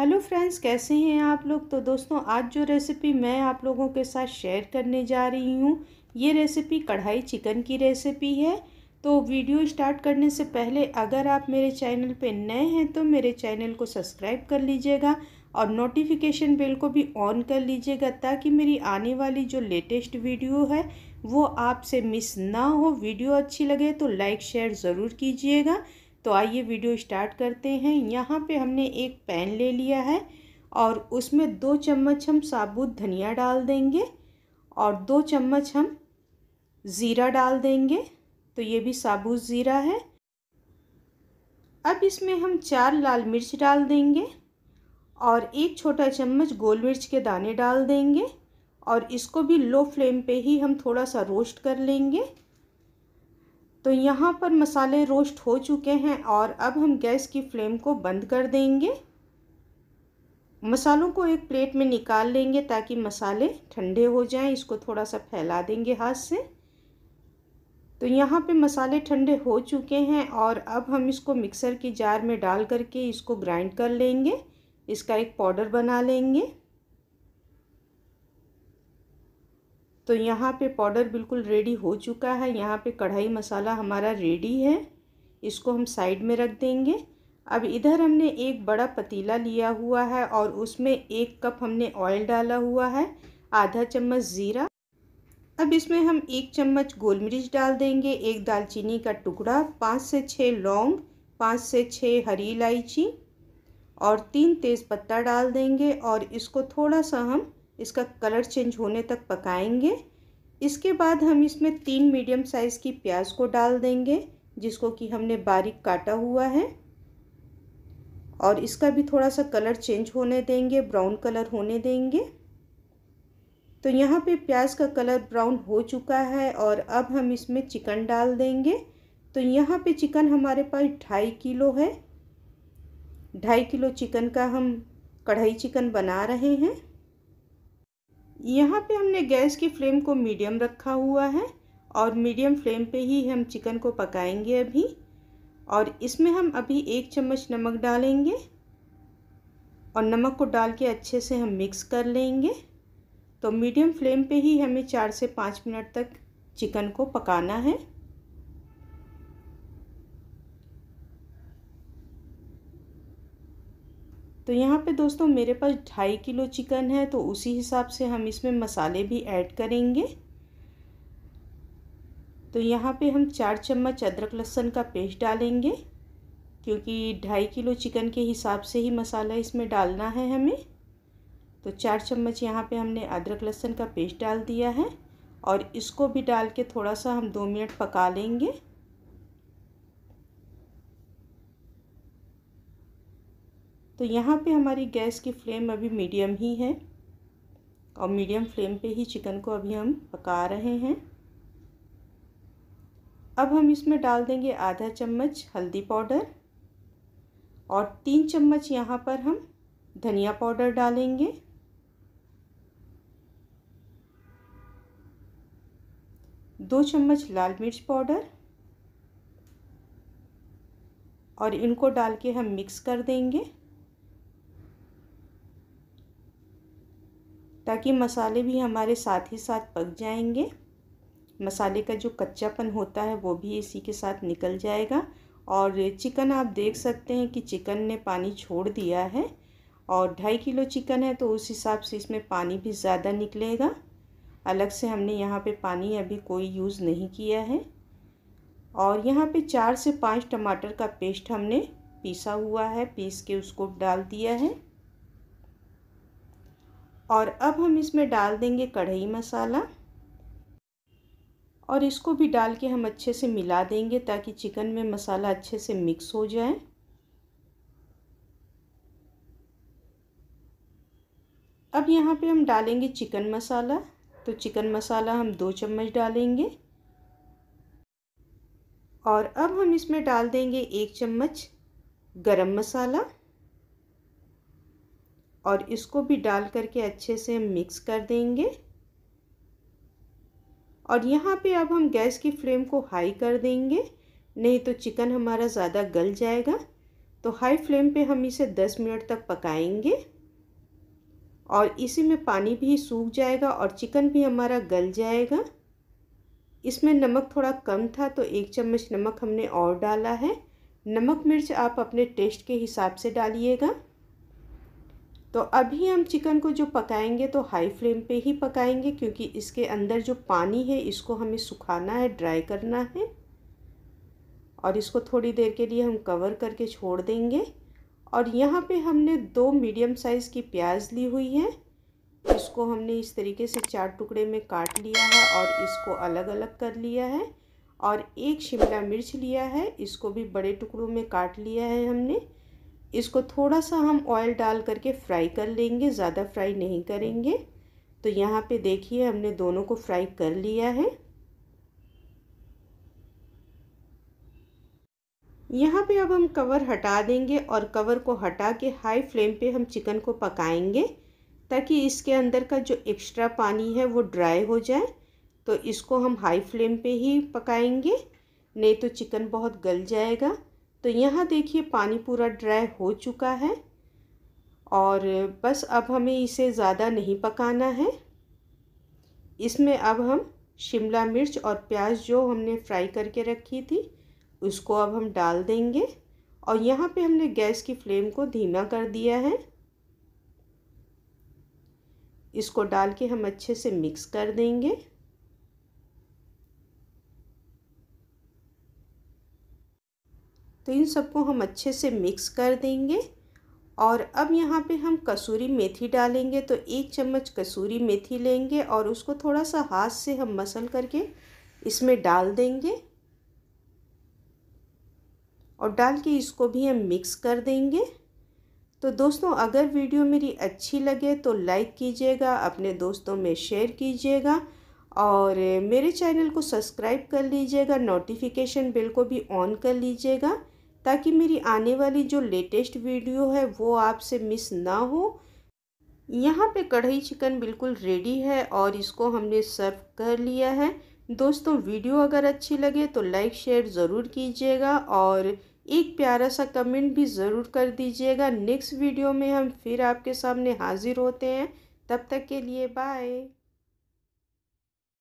hello friends कैसे हैं आप लोग तो दोस्तों आज जो रेसिपी मैं आप लोगों के साथ शेयर करने जा रही हूँ ये रेसिपी कढ़ाई चिकन की रेसिपी है तो वीडियो स्टार्ट करने से पहले अगर आप मेरे चैनल पे नए हैं तो मेरे चैनल को सब्सक्राइब कर लीजिएगा और नोटिफिकेशन बेल को भी ऑन कर लीजिएगा ताकि मेरी आने वाली जो लेटेस्ट वीडियो है वो आपसे मिस ना हो वीडियो अच्छी लगे तो लाइक शेयर ज़रूर कीजिएगा तो आइए वीडियो स्टार्ट करते हैं यहाँ पे हमने एक पैन ले लिया है और उसमें दो चम्मच हम साबुत धनिया डाल देंगे और दो चम्मच हम ज़ीरा डाल देंगे तो ये भी साबुत ज़ीरा है अब इसमें हम चार लाल मिर्च डाल देंगे और एक छोटा चम्मच गोल मिर्च के दाने डाल देंगे और इसको भी लो फ्लेम पे ही हम थोड़ा सा रोस्ट कर लेंगे तो यहाँ पर मसाले रोस्ट हो चुके हैं और अब हम गैस की फ्लेम को बंद कर देंगे मसालों को एक प्लेट में निकाल लेंगे ताकि मसाले ठंडे हो जाएं इसको थोड़ा सा फैला देंगे हाथ से तो यहाँ पे मसाले ठंडे हो चुके हैं और अब हम इसको मिक्सर की जार में डाल करके इसको ग्राइंड कर लेंगे इसका एक पाउडर बना लेंगे तो यहाँ पे पाउडर बिल्कुल रेडी हो चुका है यहाँ पे कढ़ाई मसाला हमारा रेडी है इसको हम साइड में रख देंगे अब इधर हमने एक बड़ा पतीला लिया हुआ है और उसमें एक कप हमने ऑयल डाला हुआ है आधा चम्मच ज़ीरा अब इसमें हम एक चम्मच गोल मिर्च डाल देंगे एक दालचीनी का टुकड़ा पाँच से छः लौंग पाँच से छः हरी इलायची और तीन तेज़पत्ता डाल देंगे और इसको थोड़ा सा हम इसका कलर चेंज होने तक पकाएंगे इसके बाद हम इसमें तीन मीडियम साइज़ की प्याज को डाल देंगे जिसको कि हमने बारीक काटा हुआ है और इसका भी थोड़ा सा कलर चेंज होने देंगे ब्राउन कलर होने देंगे तो यहाँ पे प्याज का कलर ब्राउन हो चुका है और अब हम इसमें चिकन डाल देंगे तो यहाँ पे चिकन हमारे पास ढाई किलो है ढाई किलो चिकन का हम कढ़ाई चिकन बना रहे हैं यहाँ पे हमने गैस की फ्लेम को मीडियम रखा हुआ है और मीडियम फ्लेम पे ही हम चिकन को पकाएंगे अभी और इसमें हम अभी एक चम्मच नमक डालेंगे और नमक को डाल के अच्छे से हम मिक्स कर लेंगे तो मीडियम फ्लेम पे ही हमें चार से पाँच मिनट तक चिकन को पकाना है तो यहाँ पे दोस्तों मेरे पास ढाई किलो चिकन है तो उसी हिसाब से हम इसमें मसाले भी ऐड करेंगे तो यहाँ पे हम चार चम्मच अदरक लहसुन का पेस्ट डालेंगे क्योंकि ढाई किलो चिकन के हिसाब से ही मसाला इसमें डालना है हमें तो चार चम्मच यहाँ पे हमने अदरक लहसुन का पेस्ट डाल दिया है और इसको भी डाल के थोड़ा सा हम दो मिनट पका लेंगे तो यहाँ पे हमारी गैस की फ्लेम अभी मीडियम ही है और मीडियम फ्लेम पे ही चिकन को अभी हम पका रहे हैं अब हम इसमें डाल देंगे आधा चम्मच हल्दी पाउडर और तीन चम्मच यहाँ पर हम धनिया पाउडर डालेंगे दो चम्मच लाल मिर्च पाउडर और इनको डाल के हम मिक्स कर देंगे ताकि मसाले भी हमारे साथ ही साथ पक जाएंगे मसाले का जो कच्चापन होता है वो भी इसी के साथ निकल जाएगा और चिकन आप देख सकते हैं कि चिकन ने पानी छोड़ दिया है और ढाई किलो चिकन है तो उस हिसाब से इसमें पानी भी ज़्यादा निकलेगा अलग से हमने यहाँ पे पानी अभी कोई यूज़ नहीं किया है और यहाँ पे चार से पाँच टमाटर का पेस्ट हमने पीसा हुआ है पीस के उसको डाल दिया है और अब हम इसमें डाल देंगे कढ़ाई मसाला और इसको भी डाल के हम अच्छे से मिला देंगे ताकि चिकन में मसाला अच्छे से मिक्स हो जाए अब यहाँ पे हम डालेंगे चिकन मसाला तो चिकन मसाला हम दो चम्मच डालेंगे और अब हम इसमें डाल देंगे एक चम्मच गरम मसाला और इसको भी डाल करके अच्छे से मिक्स कर देंगे और यहाँ पे अब हम गैस की फ्लेम को हाई कर देंगे नहीं तो चिकन हमारा ज़्यादा गल जाएगा तो हाई फ्लेम पे हम इसे 10 मिनट तक पकाएंगे और इसी में पानी भी सूख जाएगा और चिकन भी हमारा गल जाएगा इसमें नमक थोड़ा कम था तो एक चम्मच नमक हमने और डाला है नमक मिर्च आप अपने टेस्ट के हिसाब से डालिएगा तो अभी हम चिकन को जो पकाएंगे तो हाई फ्लेम पे ही पकाएंगे क्योंकि इसके अंदर जो पानी है इसको हमें सुखाना है ड्राई करना है और इसको थोड़ी देर के लिए हम कवर करके छोड़ देंगे और यहाँ पे हमने दो मीडियम साइज़ की प्याज ली हुई है इसको हमने इस तरीके से चार टुकड़े में काट लिया है और इसको अलग अलग कर लिया है और एक शिमला मिर्च लिया है इसको भी बड़े टुकड़ों में काट लिया है हमने इसको थोड़ा सा हम ऑयल डाल करके फ्राई कर लेंगे ज़्यादा फ्राई नहीं करेंगे तो यहाँ पे देखिए हमने दोनों को फ्राई कर लिया है यहाँ पे अब हम कवर हटा देंगे और कवर को हटा के हाई फ्लेम पे हम चिकन को पकाएंगे ताकि इसके अंदर का जो एक्स्ट्रा पानी है वो ड्राई हो जाए तो इसको हम हाई फ्लेम पे ही पकाएंगे नहीं तो चिकन बहुत गल जाएगा तो यहाँ देखिए पानी पूरा ड्राई हो चुका है और बस अब हमें इसे ज़्यादा नहीं पकाना है इसमें अब हम शिमला मिर्च और प्याज जो हमने फ्राई करके रखी थी उसको अब हम डाल देंगे और यहाँ पे हमने गैस की फ्लेम को धीमा कर दिया है इसको डाल के हम अच्छे से मिक्स कर देंगे तो इन सबको हम अच्छे से मिक्स कर देंगे और अब यहाँ पे हम कसूरी मेथी डालेंगे तो एक चम्मच कसूरी मेथी लेंगे और उसको थोड़ा सा हाथ से हम मसल करके इसमें डाल देंगे और डाल के इसको भी हम मिक्स कर देंगे तो दोस्तों अगर वीडियो मेरी अच्छी लगे तो लाइक कीजिएगा अपने दोस्तों में शेयर कीजिएगा और मेरे चैनल को सब्सक्राइब कर लीजिएगा नोटिफिकेशन बिल को भी ऑन कर लीजिएगा ताकि मेरी आने वाली जो लेटेस्ट वीडियो है वो आपसे मिस ना हो यहाँ पे कढ़ाई चिकन बिल्कुल रेडी है और इसको हमने सर्व कर लिया है दोस्तों वीडियो अगर अच्छी लगे तो लाइक शेयर ज़रूर कीजिएगा और एक प्यारा सा कमेंट भी ज़रूर कर दीजिएगा नेक्स्ट वीडियो में हम फिर आपके सामने हाज़िर होते हैं तब तक के लिए बाय